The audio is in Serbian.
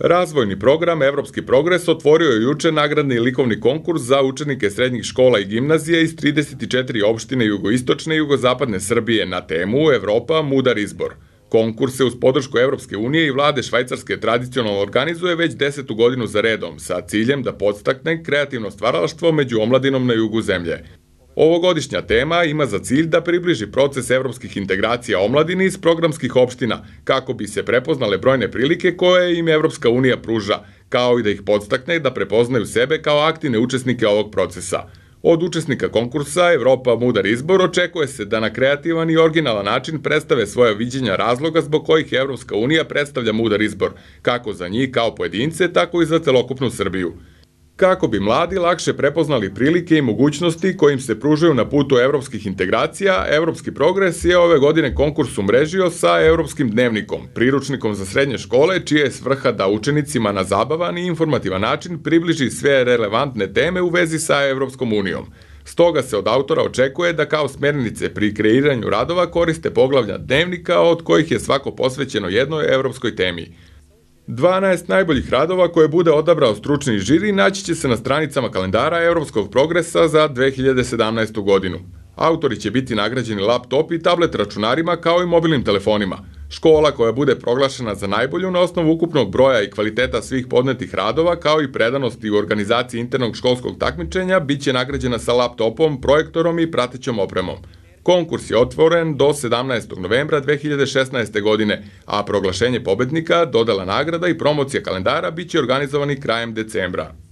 Razvojni program Evropski progres otvorio je juče nagradni likovni konkurs za učenike srednjih škola i gimnazije iz 34 opštine jugoistočne i jugozapadne Srbije na temu Evropa mudar izbor. Konkurs se uz podršku Evropske unije i vlade Švajcarske tradicionalno organizuje već desetu godinu za redom, sa ciljem da podstakne kreativno stvaralaštvo među omladinom na jugu zemlje. Ovogodišnja tema ima za cilj da približi proces evropskih integracija omladini iz programskih opština, kako bi se prepoznale brojne prilike koje im Evropska unija pruža, kao i da ih podstakne da prepoznaju sebe kao aktivne učesnike ovog procesa. Od učesnika konkursa Evropa Mudar Izbor očekuje se da na kreativan i originalan način predstave svoje viđenja razloga zbog kojih Evropska unija predstavlja Mudar Izbor, kako za njih kao pojedince, tako i za celokupnu Srbiju kako bi mladi lakše prepoznali prilike i mogućnosti kojim se pružaju na putu evropskih integracija, Evropski progres je ove godine konkurs umrežio sa Evropskim dnevnikom, priručnikom za srednje škole, čija je svrha da učenicima na zabavan i informativan način približi sve relevantne teme u vezi sa Evropskom unijom. Stoga se od autora očekuje da kao smernice pri kreiranju radova koriste poglavlja dnevnika od kojih je svako posvećeno jednoj evropskoj temi. 12 najboljih radova koje bude odabrao stručni žiri naći će se na stranicama kalendara Evropskog progresa za 2017. godinu. Autori će biti nagrađeni laptop i tablet računarima kao i mobilnim telefonima. Škola koja bude proglašena za najbolju na osnovu ukupnog broja i kvaliteta svih podnetih radova kao i predanosti u organizaciji internog školskog takmičenja bit će nagrađena sa laptopom, projektorom i pratećom opremom. Konkurs je otvoren do 17. novembra 2016. godine, a proglašenje pobednika, dodela nagrada i promocija kalendara biće organizovani krajem decembra.